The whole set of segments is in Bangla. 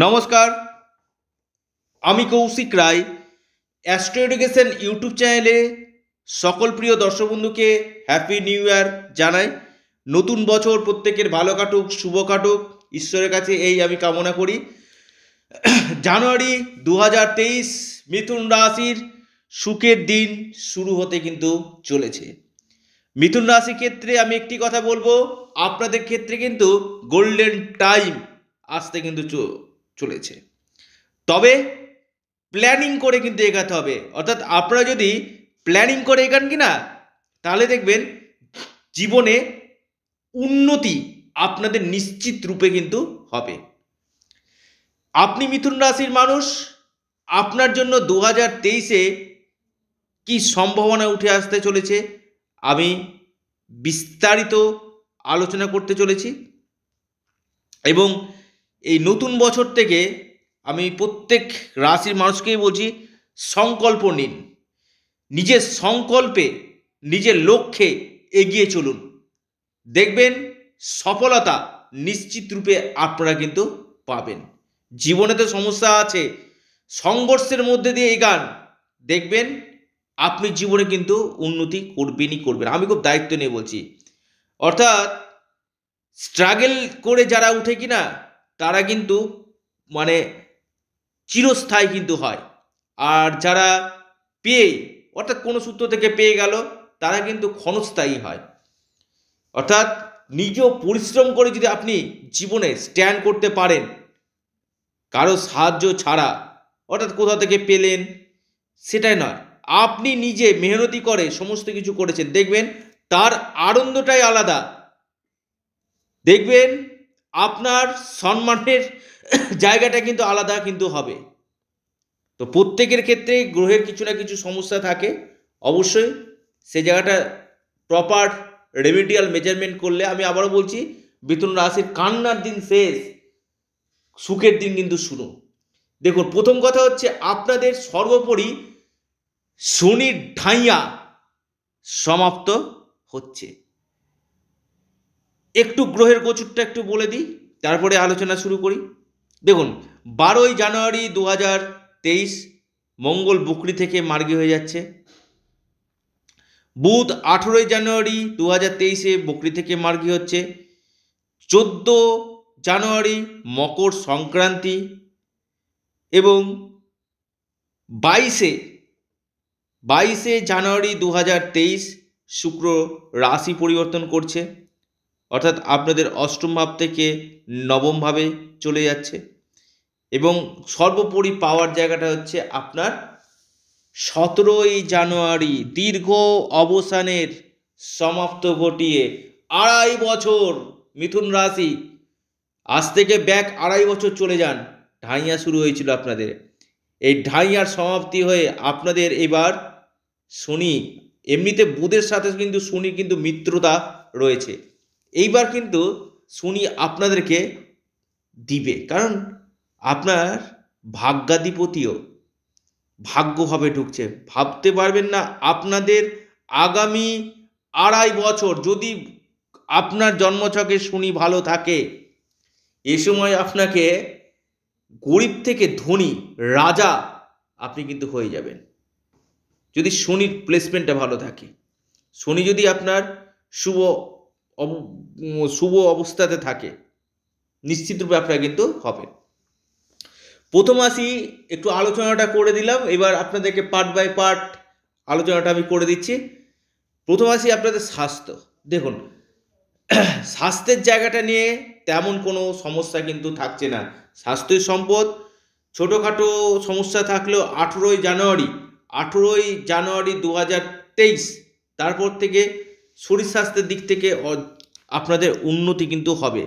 নমস্কার আমি Kaushik Roy astro education YouTube চ্যানেলে সকল প্রিয় দর্শক বন্ধুকে হ্যাপি নিউ ইয়ার জানাই নতুন বছর প্রত্যেকের ভালো কাটুক শুভ কাটুক ঈশ্বরের কাছে এই আমি কামনা করি জানুয়ারি দু মিথুন রাশির সুখের দিন শুরু হতে কিন্তু চলেছে মিথুন রাশির ক্ষেত্রে আমি একটি কথা বলবো আপনাদের ক্ষেত্রে কিন্তু গোল্ডেন টাইম আসতে কিন্তু চলেছে তবে প্ল্যানিং করে কিন্তু এগাতে হবে অর্থাৎ আপনারা যদি প্ল্যানিং করে এগান কি না তাহলে দেখবেন জীবনে উন্নতি আপনাদের নিশ্চিত রূপে কিন্তু হবে আপনি মিথুন রাশির মানুষ আপনার জন্য দু হাজার তেইশে কী সম্ভাবনা উঠে আসতে চলেছে আমি বিস্তারিত আলোচনা করতে চলেছি এবং এই নতুন বছর থেকে আমি প্রত্যেক রাশির মানুষকেই বলছি সংকল্প নিন নিজের সংকল্পে নিজের লক্ষ্যে এগিয়ে চলুন দেখবেন সফলতা নিশ্চিত রূপে আপনারা কিন্তু পাবেন জীবনে তো সমস্যা আছে সংঘর্ষের মধ্যে দিয়ে এগান দেখবেন আপনি জীবনে কিন্তু উন্নতি করবেনই করবেন আমি খুব দায়িত্ব নিয়ে বলছি অর্থাৎ স্ট্রাগেল করে যারা উঠে কিনা তারা কিন্তু মানে চিরস্থায়ী কিন্তু হয় আর যারা পেয়ে অর্থাৎ কোনো সূত্র থেকে পেয়ে গেল তারা কিন্তু ক্ষণস্থায়ী হয় অর্থাৎ নিজ পরিশ্রম করে যদি আপনি জীবনে স্ট্যান্ড করতে পারেন কারো সাহায্য ছাড়া অর্থাৎ কোথা থেকে পেলেন সেটাই নয় আপনি নিজে মেহনতি করে সমস্ত কিছু করেছেন দেখবেন তার আনন্দটাই আলাদা দেখবেন আপনার সম্মানের জায়গাটা কিন্তু আলাদা কিন্তু হবে তো প্রত্যেকের ক্ষেত্রে গ্রহের কিছু না কিছু সমস্যা থাকে অবশ্যই সে জায়গাটা প্রপার রেমিডিয়াল মেজারমেন্ট করলে আমি আবারও বলছি বেতন রাশির কান্নার দিন শেষ সুখের দিন কিন্তু শুরু দেখুন প্রথম কথা হচ্ছে আপনাদের সর্বোপরি শনির ঢাইয়া সমাপ্ত হচ্ছে একটু গ্রহের গোচরটা একটু বলে দিই তারপরে আলোচনা শুরু করি দেখুন বারোই জানুয়ারি দু হাজার তেইশ মঙ্গল বুকরি থেকে মার্গী হয়ে যাচ্ছে বুধ আঠেরোই জানুয়ারি দু হাজার তেইশে বকরি থেকে মার্গি হচ্ছে চোদ্দ জানুয়ারি মকর সংক্রান্তি এবং বাইশে বাইশে জানুয়ারি দু হাজার তেইশ শুক্র রাশি পরিবর্তন করছে অর্থাৎ আপনাদের অষ্টম ভাব থেকে নবমভাবে চলে যাচ্ছে এবং সর্বোপরি পাওয়ার জায়গাটা হচ্ছে আপনার সতেরোই জানুয়ারি দীর্ঘ অবসানের সমাপ্ত ঘটিয়ে আড়াই বছর মিথুন রাশি আজ থেকে ব্যাক আড়াই বছর চলে যান ঢাইয়া শুরু হয়েছিল আপনাদের এই ঢাইয়ার সমাপ্তি হয়ে আপনাদের এবার শনি এমনিতে বুধের সাথে কিন্তু শনি কিন্তু মিত্রতা রয়েছে এইবার কিন্তু শুনি আপনাদেরকে দিবে কারণ আপনার ভাগ্যাধিপতিও ভাগ্যভাবে ঢুকছে ভাবতে পারবেন না আপনাদের আগামী আড়াই বছর যদি আপনার জন্মছকে শনি ভালো থাকে এ সময় আপনাকে গরিব থেকে ধনী রাজা আপনি কিন্তু হয়ে যাবেন যদি শনির প্লেসমেন্টটা ভালো থাকে শনি যদি আপনার শুভ শুভ অবস্থাতে থাকে নিশ্চিতরূপে আপনারা কিন্তু হবে প্রথম আসি একটু আলোচনাটা করে দিলাম এবার আপনাদেরকে পার্ট বাই পার্ট আলোচনাটা আমি করে দিচ্ছি প্রথম আসি আপনাদের স্বাস্থ্য দেখুন স্বাস্থ্যের জায়গাটা নিয়ে তেমন কোনো সমস্যা কিন্তু থাকছে না স্বাস্থ্যের সম্পদ ছোটোখাটো সমস্যা থাকলেও আঠেরোই জানুয়ারি আঠেরোই জানুয়ারি দু হাজার তেইশ তারপর থেকে শরীর স্বাস্থ্যের দিক থেকে আপনাদের উন্নতি কিন্তু হবে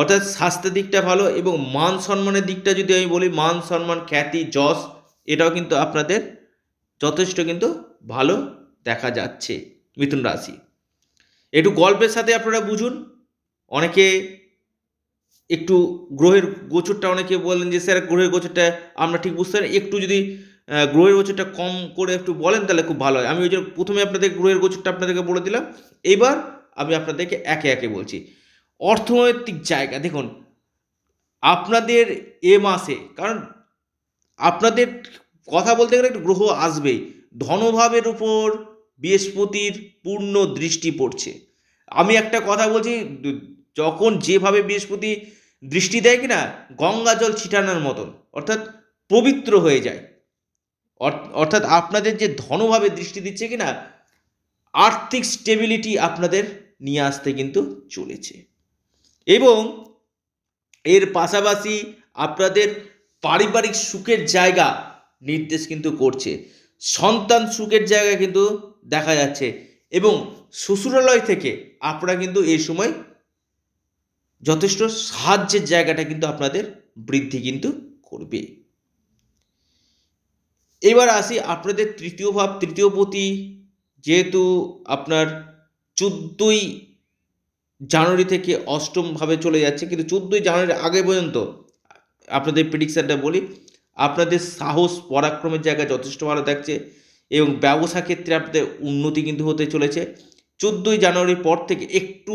অর্থাৎ স্বাস্থ্যের দিকটা ভালো এবং মান সম্মানের দিকটা যদি আমি বলি মান সম্মান খ্যাতি যশ এটাও কিন্তু আপনাদের যথেষ্ট কিন্তু ভালো দেখা যাচ্ছে মিথুন রাশি একটু গল্পের সাথে আপনারা বুঝুন অনেকে একটু গ্রহের গোচরটা অনেকে বলেন যে স্যার গ্রহের গোচরটা আমরা ঠিক বুঝতে পারি একটু যদি গ্রহের গোচরটা কম করে একটু বলেন তাহলে খুব ভালো হয় আমি ওই জন্য প্রথমে আপনাদের গ্রহের গোচরটা আপনাদেরকে বলে দিলাম এবার আমি আপনাদেরকে একে একে বলছি অর্থনৈতিক জায়গা দেখুন আপনাদের এ মাসে কারণ আপনাদের কথা বলতে গেলে একটু গ্রহ আসবেই ধনভাবের উপর বৃহস্পতির পূর্ণ দৃষ্টি পড়ছে আমি একটা কথা বলছি যখন যেভাবে বৃহস্পতি দৃষ্টি দেয় কিনা গঙ্গা জল ছিটানোর মতন অর্থাৎ পবিত্র হয়ে যায় অর্থাৎ আপনাদের যে ধনভাবে দৃষ্টি দিচ্ছে কিনা আর্থিক স্টেবিলিটি আপনাদের নিয়ে আসতে কিন্তু চলেছে এবং এর পাশাপাশি আপনাদের পারিবারিক সুখের জায়গা নির্দেশ কিন্তু করছে সন্তান সুখের জায়গা কিন্তু দেখা যাচ্ছে এবং শ্বশুরালয় থেকে আপনারা কিন্তু এই সময় যথেষ্ট সাহায্যের জায়গাটা কিন্তু আপনাদের বৃদ্ধি কিন্তু করবে এবার আসি আপনাদের তৃতীয় ভাব তৃতীয় পতি যেহেতু আপনার চোদ্দোই জানুয়ারি থেকে অষ্টমভাবে চলে যাচ্ছে কিন্তু চোদ্দই জানুয়ারির আগে পর্যন্ত আপনাদের প্রিডিকশানটা বলি আপনাদের সাহস পরাক্রমের জায়গা যথেষ্ট ভালো থাকছে এবং ব্যবসা ক্ষেত্রে আপনাদের উন্নতি কিন্তু হতে চলেছে চোদ্দই জানুয়ারির পর থেকে একটু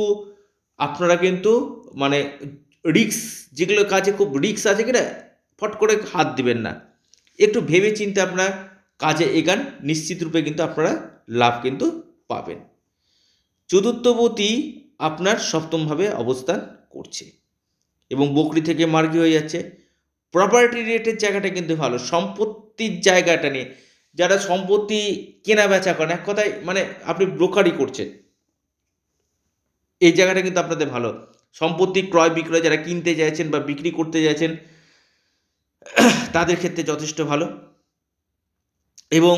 আপনারা কিন্তু মানে রিক্স যেগুলো কাজে খুব রিক্স আছে কিনা ফট করে হাত দিবেন না একটু ভেবে চিন্তে আপনার কাজে এগান নিশ্চিত রূপে কিন্তু আপনারা লাভ কিন্তু পাবেন চতুর্থবতী আপনার সপ্তমভাবে অবস্থান করছে এবং বকরি থেকে মার্গি হয়ে যাচ্ছে প্রপার্টি রেটের জায়গাটা কিন্তু ভালো সম্পত্তির জায়গাটা নিয়ে যারা সম্পত্তি কেনা বেচা করেন এক কথায় মানে আপনি ব্রোকারি করছেন এই জায়গাটা কিন্তু আপনাদের ভালো সম্পত্তি ক্রয় বিক্রয় যারা কিনতে চাইছেন বা বিক্রি করতে চাইছেন তাদের ক্ষেত্রে যথেষ্ট ভালো এবং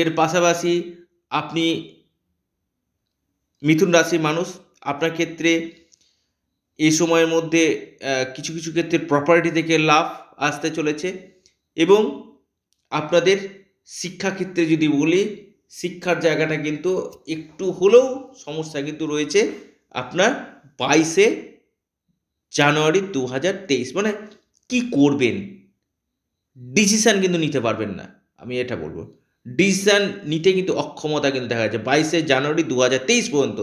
এর পাশাপাশি আপনি মিথুন রাশির মানুষ আপনার ক্ষেত্রে এই সময়ের মধ্যে কিছু কিছু ক্ষেত্রে প্রপার্টি থেকে লাভ আসতে চলেছে এবং আপনাদের শিক্ষাক্ষেত্রে যদি বলি শিক্ষার জায়গাটা কিন্তু একটু হলেও সমস্যা কিন্তু রয়েছে আপনার বাইশে জানুয়ারি দু মানে কি করবেন ডিসিশান কিন্তু নিতে পারবেন না আমি এটা বলবো ডিসিশান নিতে কিন্তু অক্ষমতা কিন্তু দেখা যাচ্ছে বাইশে জানুয়ারি দু হাজার তেইশ পর্যন্ত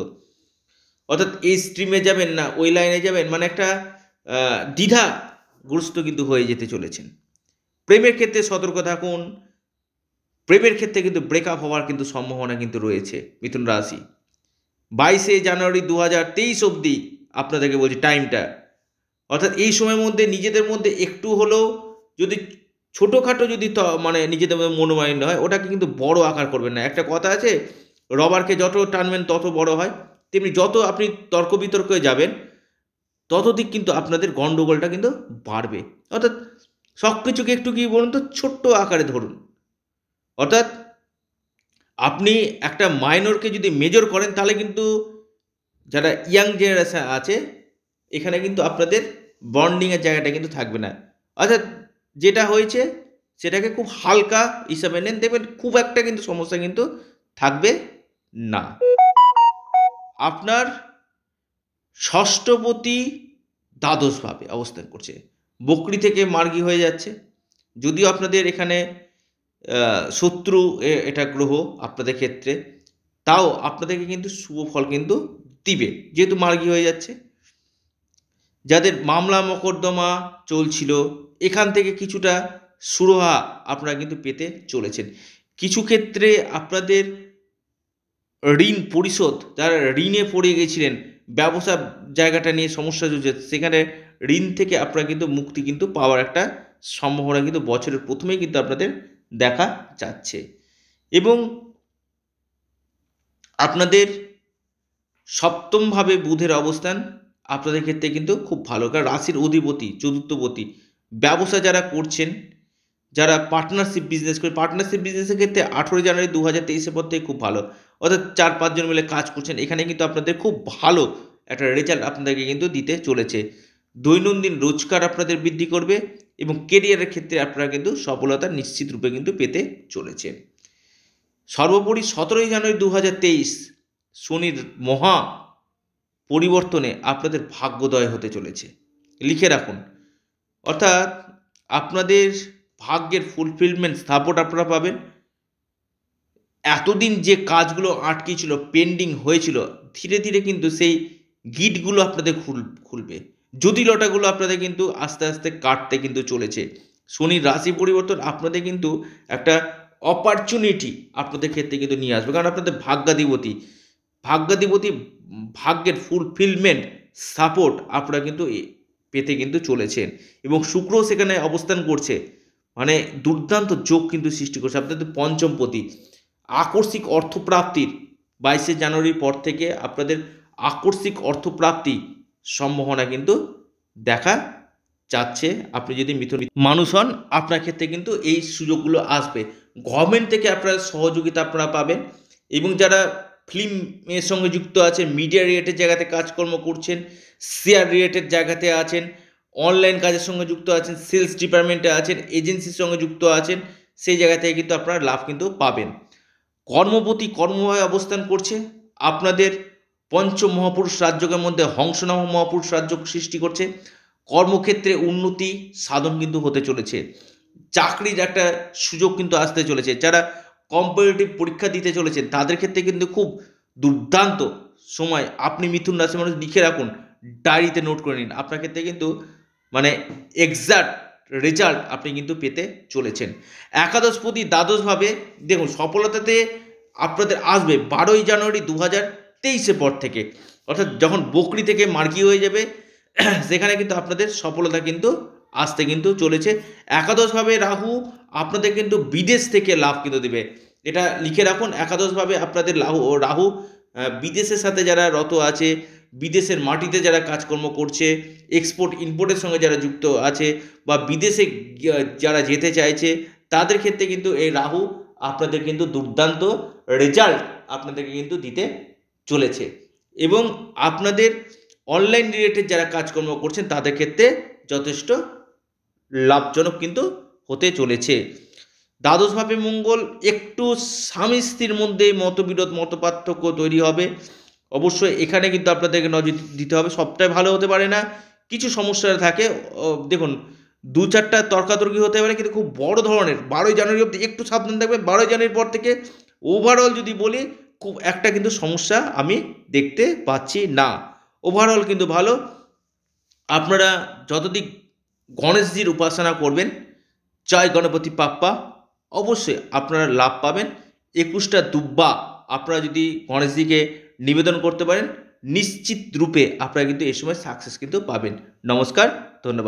অর্থাৎ এই স্ট্রিমে যাবেন না ওই লাইনে যাবেন মানে একটা দ্বিধা গ্রস্ত কিন্তু হয়ে যেতে চলেছেন প্রেমের ক্ষেত্রে সতর্ক থাকুন প্রেমের ক্ষেত্রে কিন্তু ব্রেকআপ হওয়ার কিন্তু সম্ভাবনা কিন্তু রয়েছে মিথুন রাশি বাইশে জানুয়ারি দু হাজার তেইশ অবধি আপনাদেরকে বলছি টাইমটা অর্থাৎ এই সময়ের মধ্যে নিজেদের মধ্যে একটু হলেও যদি ছোটোখাটো যদি মানে নিজেদের মনোমাইন্ড হয় ওটাকে কিন্তু বড় আকার করবেন না একটা কথা আছে রবারকে যত টানবেন তত বড় হয় তেমনি যত আপনি তর্ক বিতর্কে যাবেন তত দিক কিন্তু আপনাদের গণ্ডগোলটা কিন্তু বাড়বে অর্থাৎ সব কিছুকে একটু কী বলুন তো ছোট্ট আকারে ধরুন অর্থাৎ আপনি একটা মাইনরকে যদি মেজর করেন তাহলে কিন্তু যারা ইয়াং জেনারেশান আছে এখানে কিন্তু আপনাদের বন্ডিংয়ের জায়গাটা কিন্তু থাকবে না অর্থাৎ যেটা হয়েছে সেটাকে খুব হালকা হিসাবে নেন দেখবেন খুব একটা কিন্তু সমস্যা কিন্তু থাকবে না আপনার ষষ্ঠপতি দ্বাদশভাবে অবস্থান করছে বকরি থেকে মার্গি হয়ে যাচ্ছে যদিও আপনাদের এখানে শত্রু এটা গ্রহ আপনাদের ক্ষেত্রে তাও আপনাদেরকে কিন্তু শুভ ফল কিন্তু দিবে যেহেতু মার্গি হয়ে যাচ্ছে যাদের মামলা মকদ্দমা চলছিল এখান থেকে কিছুটা সুরহা আপনারা কিন্তু পেতে চলেছেন কিছু ক্ষেত্রে আপনাদের ঋণ পরিশোধ যারা ঋণে পড়ে গেছিলেন ব্যবসা জায়গাটা নিয়ে সমস্যা চলছে সেখানে ঋণ থেকে আপনারা কিন্তু মুক্তি কিন্তু পাওয়ার একটা সম্ভাবনা কিন্তু বছরের প্রথমেই কিন্তু আপনাদের দেখা যাচ্ছে এবং আপনাদের সপ্তমভাবে বুধের অবস্থান আপনাদের ক্ষেত্রে কিন্তু খুব ভালো কারণ রাশির অধিপতি চতুর্থপতি ব্যবসা যারা করছেন যারা পার্টনারশিপ বিজনেস করে পার্টনারশিপ বিজনেসের ক্ষেত্রে আঠেরো জানুয়ারি দু হাজার তেইশের পর থেকে খুব ভালো অর্থাৎ চার পাঁচজন মিলে কাজ করছেন এখানে কিন্তু আপনাদের খুব ভালো একটা রেজাল্ট আপনাদেরকে কিন্তু দিতে চলেছে দৈনন্দিন রোজগার আপনাদের বৃদ্ধি করবে এবং কেরিয়ারের ক্ষেত্রে আপনারা কিন্তু সফলতা নিশ্চিত রূপে কিন্তু পেতে চলেছে সর্বোপরি সতেরোই জানুয়ারি দু হাজার তেইশ শনির মহা পরিবর্তনে আপনাদের ভাগ্যোদয় হতে চলেছে লিখে রাখুন অর্থাৎ আপনাদের ভাগ্যের ফুলফিলমেন্ট সাপোর্ট আপনারা পাবেন এতদিন যে কাজগুলো আটকে ছিল পেন্ডিং হয়েছিল ধীরে ধীরে কিন্তু সেই গিটগুলো আপনাদের খুল খুলবে জটিলতাগুলো আপনাদের কিন্তু আস্তে আস্তে কাটতে কিন্তু চলেছে শনির রাশি পরিবর্তন আপনাদের কিন্তু একটা অপরচুনিটি আপনাদের ক্ষেত্রে কিন্তু নিয়ে আসবে কারণ আপনাদের ভাগ্যাধিপতি ভাগ্যাধিপতি ভাগ্যের ফুলফিলমেন্ট সাপোর্ট আপনারা কিন্তু পেতে কিন্তু চলেছেন এবং শুক্র সেখানে অবস্থান করছে মানে দুর্দান্ত যোগ কিন্তু সৃষ্টি করছে আপনাদের পঞ্চমপতি আকর্ষিক অর্থপ্রাপ্তির বাইশে জানুয়ারির পর থেকে আপনাদের আকর্ষিক অর্থপ্রাপ্তি সম্ভাবনা কিন্তু দেখা যাচ্ছে আপনি যদি মিথুন মানুষ হন আপনার ক্ষেত্রে কিন্তু এই সুযোগগুলো আসবে গভর্নমেন্ট থেকে আপনারা সহযোগিতা আপনারা পাবেন এবং যারা ফিল্মের সঙ্গে যুক্ত আছেন মিডিয়া রিলেটেড জায়গাতে কাজকর্ম করছেন শেয়ার রিলেটেড জায়গাতে আছেন অনলাইন কাজের সঙ্গে যুক্ত আছেন সেলস ডিপার্টমেন্টে আছেন এজেন্সির সঙ্গে যুক্ত আছেন সেই জায়গা থেকে কিন্তু আপনারা লাভ কিন্তু পাবেন কর্মপতি কর্মভাবে অবস্থান করছে আপনাদের পঞ্চ মহাপুরুষ রাজ্যকের মধ্যে হংসনাম মহাপুরুষ রাজ্য সৃষ্টি করছে কর্মক্ষেত্রে উন্নতি সাধন কিন্তু হতে চলেছে চাকরির একটা সুযোগ কিন্তু আসতে চলেছে যারা কম্পিটিটিভ পরীক্ষা দিতে চলেছেন তাদের ক্ষেত্রে কিন্তু খুব দুর্দান্ত সময় আপনি মিথুন রাশি মানুষ লিখে রাখুন ডায়েরিতে নোট করে নিন আপনার ক্ষেত্রে কিন্তু মানে এক্সাক্ট রেজাল্ট আপনি কিন্তু পেতে চলেছেন একাদশপতি দ্বাদশভাবে দেখুন সফলতাতে আপনাদের আসবে বারোই জানুয়ারি দু হাজার তেইশের পর থেকে অর্থাৎ যখন বকরি থেকে মার্কি হয়ে যাবে সেখানে কিন্তু আপনাদের সফলতা কিন্তু আসতে কিন্তু চলেছে একাদশভাবে রাহু আপনাদের কিন্তু বিদেশ থেকে লাভ কিন্তু দেবে এটা লিখে রাখুন একাদশভাবে আপনাদের লাহু ও রাহু বিদেশের সাথে যারা রত আছে বিদেশের মাটিতে যারা কাজকর্ম করছে এক্সপোর্ট ইম্পোর্টের সঙ্গে যারা যুক্ত আছে বা বিদেশে যারা যেতে চাইছে তাদের ক্ষেত্রে কিন্তু এই রাহু আপনাদের কিন্তু দুর্দান্ত রেজাল্ট আপনাদেরকে কিন্তু দিতে চলেছে এবং আপনাদের অনলাইন রিলেটেড যারা কাজকর্ম করছেন তাদের ক্ষেত্রে যথেষ্ট লাভজনক কিন্তু হতে চলেছে দ্বাদশভাবে মঙ্গল একটু স্বামী স্ত্রীর মধ্যে মতবিরোধ মতপার্থক্য তৈরি হবে অবশ্যই এখানে কিন্তু আপনাদেরকে নজর দিতে হবে সবটাই ভালো হতে পারে না কিছু সমস্যা থাকে দেখুন দু চারটা তর্কাতর্কি হতে পারে কিন্তু খুব বড় ধরনের বারোই জানুয়ারি অবধি একটু সাবধান থাকবে বারোই জানুয়ারির পর থেকে ওভারঅল যদি বলি খুব একটা কিন্তু সমস্যা আমি দেখতে পাচ্ছি না ওভারঅল কিন্তু ভালো আপনারা যতদিক গণেশজির উপাসনা করবেন জয় গণপতি পাপ্পা অবশ্যই আপনারা লাভ পাবেন একুশটা দুব্বা আপনারা যদি গণেশজিকে নিবেদন করতে পারেন নিশ্চিত রূপে আপনারা কিন্তু এ সময় সাকসেস কিন্তু পাবেন নমস্কার ধন্যবাদ